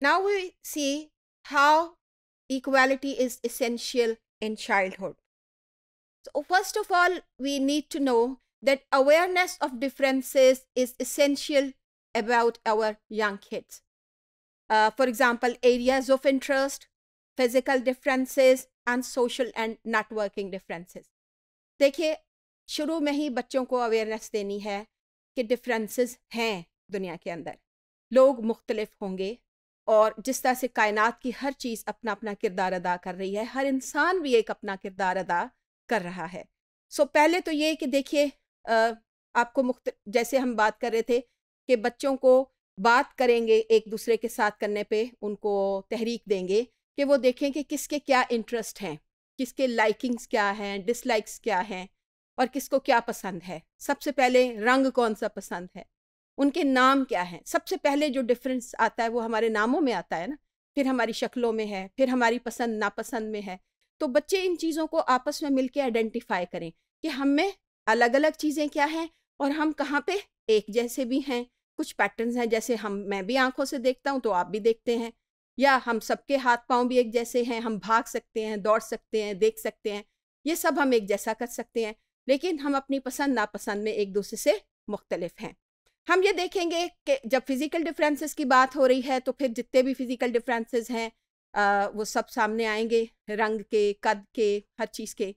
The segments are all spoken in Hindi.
Now we see how equality is essential in childhood. So first of all, we need to know that awareness of differences is essential about our young kids. Uh, for example, areas of interest, physical differences, and social and networking differences. देखिए शुरू में ही बच्चों को अवेयरनेस देनी है कि डिफरेंसेस हैं दुनिया के अंदर लोग मुख्तलिफ होंगे और जिस तरह से कायनात की हर चीज़ अपना अपना किरदार अदा कर रही है हर इंसान भी एक अपना किरदार अदा कर रहा है सो पहले तो ये कि देखिए आपको मुख्त जैसे हम बात कर रहे थे कि बच्चों को बात करेंगे एक दूसरे के साथ करने पे उनको तहरीक देंगे कि वो देखें कि किसके क्या इंटरेस्ट हैं किसके लाइकिंग्स क्या हैं डिसलाइक्स क्या हैं और किसको क्या पसंद है सबसे पहले रंग कौन सा पसंद है उनके नाम क्या हैं सबसे पहले जो डिफरेंस आता है वो हमारे नामों में आता है ना फिर हमारी शक्लों में है फिर हमारी पसंद नापसंद में है तो बच्चे इन चीज़ों को आपस में मिलकर आइडेंटिफाई करें कि हम में अलग अलग चीज़ें क्या हैं और हम कहाँ पे एक जैसे भी हैं कुछ पैटर्न्स हैं जैसे हम मैं भी आंखों से देखता हूँ तो आप भी देखते हैं या हम सबके हाथ पाँव भी एक जैसे हैं हम भाग सकते हैं दौड़ सकते हैं देख सकते हैं ये सब हम एक जैसा कर सकते हैं लेकिन हम अपनी पसंद नापसंद में एक दूसरे से मुख्तलिफ हैं हम ये देखेंगे कि जब फिजिकल डिफरेंसेस की बात हो रही है तो फिर जितने भी फिजिकल डिफरेंसेस हैं वो सब सामने आएंगे रंग के कद के हर चीज़ के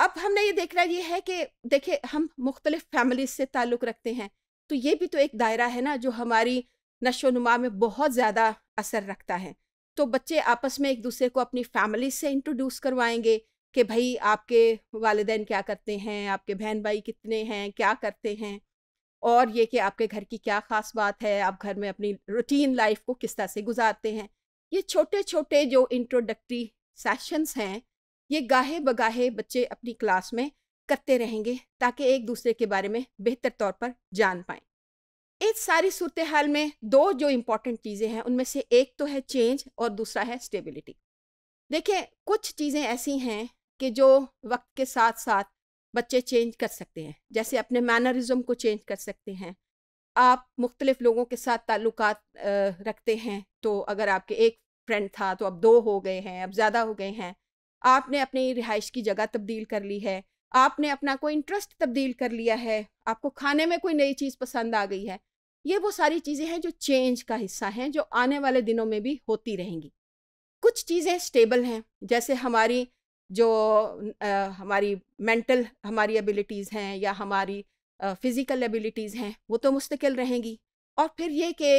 अब हमने ये देखना ये है कि देखिए हम मुख्तलिफ फैमिलीज से ताल्लुक़ रखते हैं तो ये भी तो एक दायरा है ना जो हमारी नशो नुमा में बहुत ज़्यादा असर रखता है तो बच्चे आपस में एक दूसरे को अपनी फैमिली से इंट्रोड्यूस करवाएंगे कि भाई आपके वालदेन क्या करते हैं आपके बहन भाई कितने हैं क्या करते हैं और ये कि आपके घर की क्या ख़ास बात है आप घर में अपनी रूटीन लाइफ को किस तरह से गुजारते हैं ये छोटे छोटे जो इंट्रोडक्टरी सेशंस हैं ये गाहे बगाहे बच्चे अपनी क्लास में करते रहेंगे ताकि एक दूसरे के बारे में बेहतर तौर पर जान पाएँ इस सारी सूरत हाल में दो जो इम्पोर्टेंट चीज़ें हैं उनमें से एक तो है चेंज और दूसरा है स्टेबिलिटी देखिए कुछ चीज़ें ऐसी हैं कि जो वक्त के साथ साथ बच्चे चेंज कर सकते हैं जैसे अपने मैनरिज्म को चेंज कर सकते हैं आप मुख्तलिफ़ लोगों के साथ ताल्लुक रखते हैं तो अगर आपके एक फ्रेंड था तो अब दो हो गए हैं अब ज़्यादा हो गए हैं आपने अपनी रिहाइश की जगह तब्दील कर ली है आपने अपना कोई इंटरेस्ट तब्दील कर लिया है आपको खाने में कोई नई चीज़ पसंद आ गई है ये वो सारी चीज़ें हैं जो चेंज का हिस्सा हैं जो आने वाले दिनों में भी होती रहेंगी कुछ चीज़ें स्टेबल हैं जैसे हमारी जो आ, हमारी मेंटल हमारी एबिलिटीज़ हैं या हमारी फ़िज़िकल एबिलिटीज़ हैं वो तो मुस्तकिल रहेंगी और फिर ये कि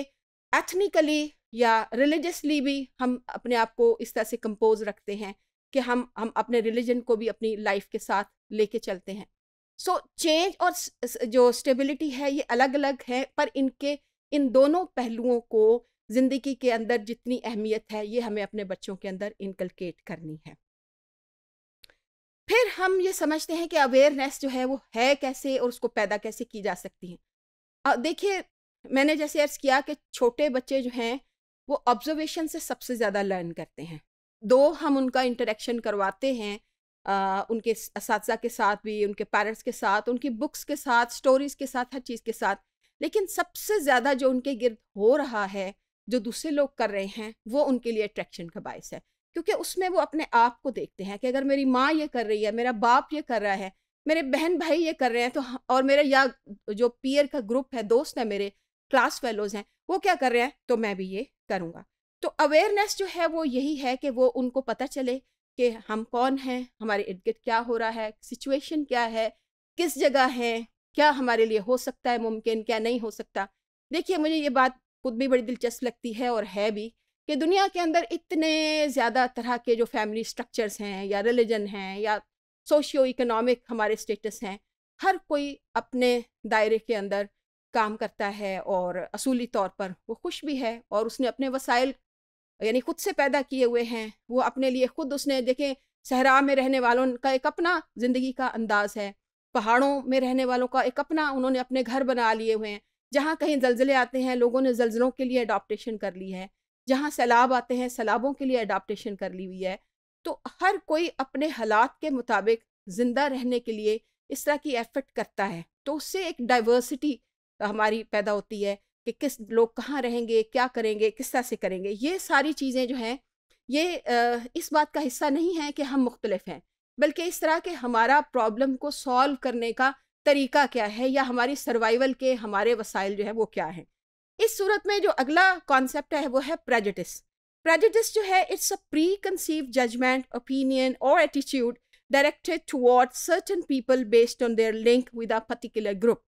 एथनिकली या रिलीजसली भी हम अपने आप को इस तरह से कंपोज रखते हैं कि हम हम अपने रिलीजन को भी अपनी लाइफ के साथ लेके चलते हैं सो so, चेंज और जो स्टेबिलिटी है ये अलग अलग है पर इनके इन दोनों पहलुओं को ज़िंदगी के अंदर जितनी अहमियत है ये हमें अपने बच्चों के अंदर इनकलकेट करनी है हम ये समझते हैं कि अवेयरनेस जो है वो है कैसे और उसको पैदा कैसे की जा सकती है देखिए मैंने जैसे अर्ज किया कि छोटे बच्चे जो हैं वो ऑब्जर्वेशन से सबसे ज़्यादा लर्न करते हैं दो हम उनका इंटरेक्शन करवाते हैं आ, उनके इस के साथ भी उनके पेरेंट्स के साथ उनकी बुक्स के साथ स्टोरीज़ के साथ हर चीज़ के साथ लेकिन सबसे ज़्यादा जो उनके गिर्द हो रहा है जो दूसरे लोग कर रहे हैं वो उनके लिए अट्रैक्शन का बायस है क्योंकि उसमें वो अपने आप को देखते हैं कि अगर मेरी माँ ये कर रही है मेरा बाप ये कर रहा है मेरे बहन भाई ये कर रहे हैं तो और मेरे या जो पीयर का ग्रुप है दोस्त है मेरे क्लास फेलोज हैं वो क्या कर रहे हैं तो मैं भी ये करूँगा तो अवेयरनेस जो है वो यही है कि वो उनको पता चले कि हम कौन हैं हमारे इर्द गिर्द क्या हो रहा है सिचुएशन क्या है किस जगह है क्या हमारे लिए हो सकता है मुमकिन क्या नहीं हो सकता देखिए मुझे ये बात खुद भी बड़ी दिलचस्प लगती है और है भी कि दुनिया के अंदर इतने ज़्यादा तरह के जो फैमिली स्ट्रक्चर्स हैं या रिलीजन हैं या सोशियो इकोनॉमिक हमारे स्टेटस हैं हर कोई अपने दायरे के अंदर काम करता है और असूली तौर पर वो खुश भी है और उसने अपने वसाइल यानी खुद से पैदा किए हुए हैं वो अपने लिए खुद उसने देखें सहरा में रहने वालों का एक अपना ज़िंदगी का अंदाज है पहाड़ों में रहने वालों का एक अपना उन्होंने अपने घर बना लिए हुए हैं जहाँ कहीं जलजले आते हैं लोगों ने जलजलों के लिए अडॉप्टेशन कर ली है जहाँ सैलाब आते हैं सैलाबों के लिए अडाप्टेशन कर ली हुई है तो हर कोई अपने हालात के मुताबिक ज़िंदा रहने के लिए इस तरह की एफर्ट करता है तो उससे एक डाइवर्सिटी हमारी पैदा होती है कि किस लोग कहाँ रहेंगे क्या करेंगे किस तरह से करेंगे ये सारी चीज़ें जो हैं ये इस बात का हिस्सा नहीं है कि हम मुख्तलफ हैं बल्कि इस तरह के हमारा प्रॉब्लम को सॉल्व करने का तरीका क्या है या हमारी सर्वाइवल के हमारे वसाइल जो है वो क्या हैं इस सूरत में जो अगला कॉन्सेप्ट है वो है प्रेजिटिस प्रेजिटिस जो है it's a preconceive judgement opinion और attitude directed toward certain people based on their link with a particular group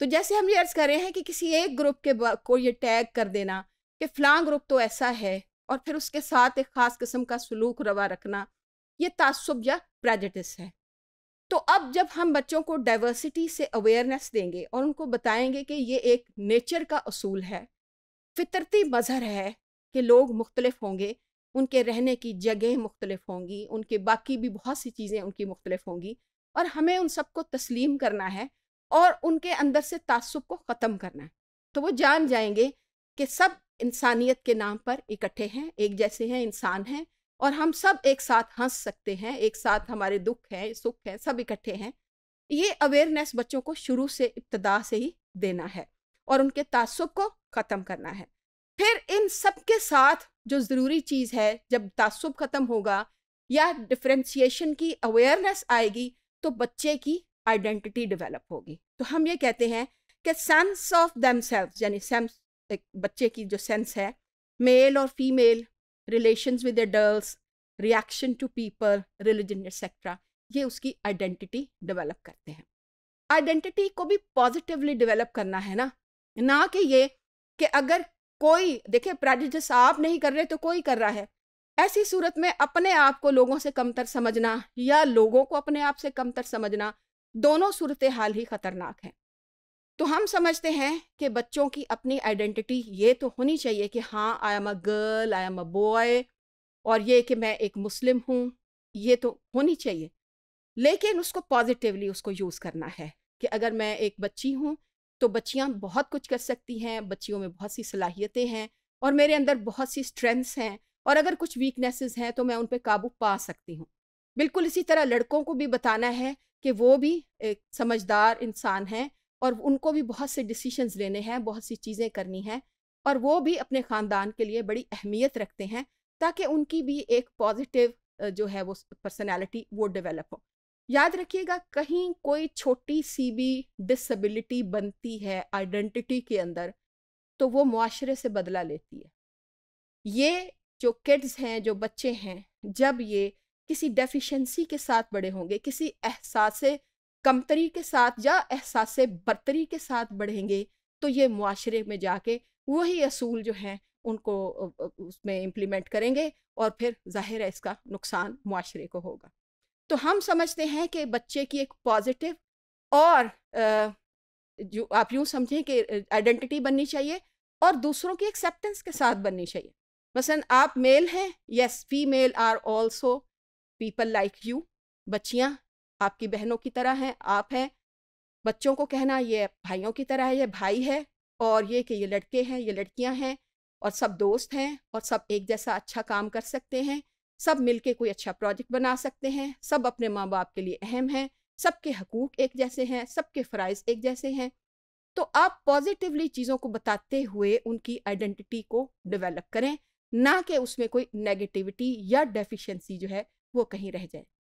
तो जैसे हम ये अर्ज कर रहे हैं कि किसी एक ग्रुप के को ये टैग कर देना कि फ़लाँ ग्रुप तो ऐसा है और फिर उसके साथ एक ख़ास किस्म का सलूक रवा रखना ये तसब या प्रेजिटिस है तो अब जब हम बच्चों को डाइवर्सिटी से अवेयरनेस देंगे और उनको बताएंगे कि ये एक नेचर का असूल है फितरती मज़हर है कि लोग मुख्तलिफ होंगे उनके रहने की जगह मुख्तलिफ होंगी उनके बाकी भी बहुत सी चीज़ें उनकी मुख्तलिफ होंगी और हमें उन सबको तस्लीम करना है और उनके अंदर से तसब को ख़त्म करना है तो वो जान जाएंगे कि सब इंसानियत के नाम पर इकट्ठे हैं एक जैसे हैं इंसान हैं और हम सब एक साथ हंस सकते हैं एक साथ हमारे दुख हैं सुख हैं सब इकट्ठे हैं ये अवेयरनेस बच्चों को शुरू से इब्तदा से ही देना है और उनके तासुब को ख़त्म करना है फिर इन सब के साथ जो ज़रूरी चीज़ है जब तासुब ख़त्म होगा या डिफ्रेंशिएशन की अवेयरनेस आएगी तो बच्चे की आइडेंटिटी डेवलप होगी तो हम ये कहते हैं कि सेंस ऑफ दैम यानी सेंस बच्चे की जो सेंस है मेल और female relations with adult reaction to people religion etcetera ये उसकी आइडेंटिटी डेवलप करते हैं आइडेंटिटी को भी पॉजिटिवली डेवलप करना है ना ना कि ये कि अगर कोई देखिए प्रेडिजस आप नहीं कर रहे तो कोई कर रहा है ऐसी सूरत में अपने आप को लोगों से कमतर समझना या लोगों को अपने आप से कमतर समझना दोनों सूरत हाल ही खतरनाक है तो हम समझते हैं कि बच्चों की अपनी आइडेंटिटी ये तो होनी चाहिए कि हाँ I am a girl I am a boy और ये कि मैं एक मुस्लिम हूँ ये तो होनी चाहिए लेकिन उसको पॉजिटिवली उसको यूज़ करना है कि अगर मैं एक बच्ची हूँ तो बच्चियाँ बहुत कुछ कर सकती हैं बच्चियों में बहुत सी सलाहियतें हैं और मेरे अंदर बहुत सी स्ट्रेंथ्स हैं और अगर कुछ वीकनेसेस हैं तो मैं उन पर काबू पा सकती हूँ बिल्कुल इसी तरह लड़कों को भी बताना है कि वो भी एक समझदार इंसान हैं और उनको भी बहुत से डिसीशंस लेने हैं बहुत सी चीज़ें करनी हैं और वो भी अपने ख़ानदान के लिए बड़ी अहमियत रखते हैं ताकि उनकी भी एक पॉजिटिव जो है वो पर्सनैलिटी वो डेवलप हो याद रखिएगा कहीं कोई छोटी सी भी डिसबिलिटी बनती है आइडेंटिटी के अंदर तो वो माशरे से बदला लेती है ये जो किड्स हैं जो बच्चे हैं जब ये किसी डेफिशिएंसी के साथ बड़े होंगे किसी एहसास कमतरी के साथ या एहसास बरतरी के साथ बढ़ेंगे तो ये माशरे में जाके वही असूल जो हैं उनको उसमें इम्प्लीमेंट करेंगे और फिर जाहिर है इसका नुकसान माशरे को होगा तो हम समझते हैं कि बच्चे की एक पॉजिटिव और जो आप यूँ समझें कि आइडेंटिटी बननी चाहिए और दूसरों की एक्सेप्टेंस के साथ बननी चाहिए मसलन आप मेल हैं yes female are also people like you बच्चियां आपकी बहनों की तरह हैं आप हैं बच्चों को कहना ये भाइयों की तरह है ये भाई है और ये कि ये लड़के हैं ये लड़कियां हैं और सब दोस्त हैं और सब एक जैसा अच्छा काम कर सकते हैं सब मिलके कोई अच्छा प्रोजेक्ट बना सकते हैं सब अपने माँ बाप के लिए अहम हैं सबके हकूक एक जैसे हैं सबके फ़राइज़ एक जैसे हैं तो आप पॉजिटिवली चीज़ों को बताते हुए उनकी आइडेंटिटी को डेवलप करें ना कि उसमें कोई नेगेटिविटी या डेफिशिएंसी जो है वो कहीं रह जाए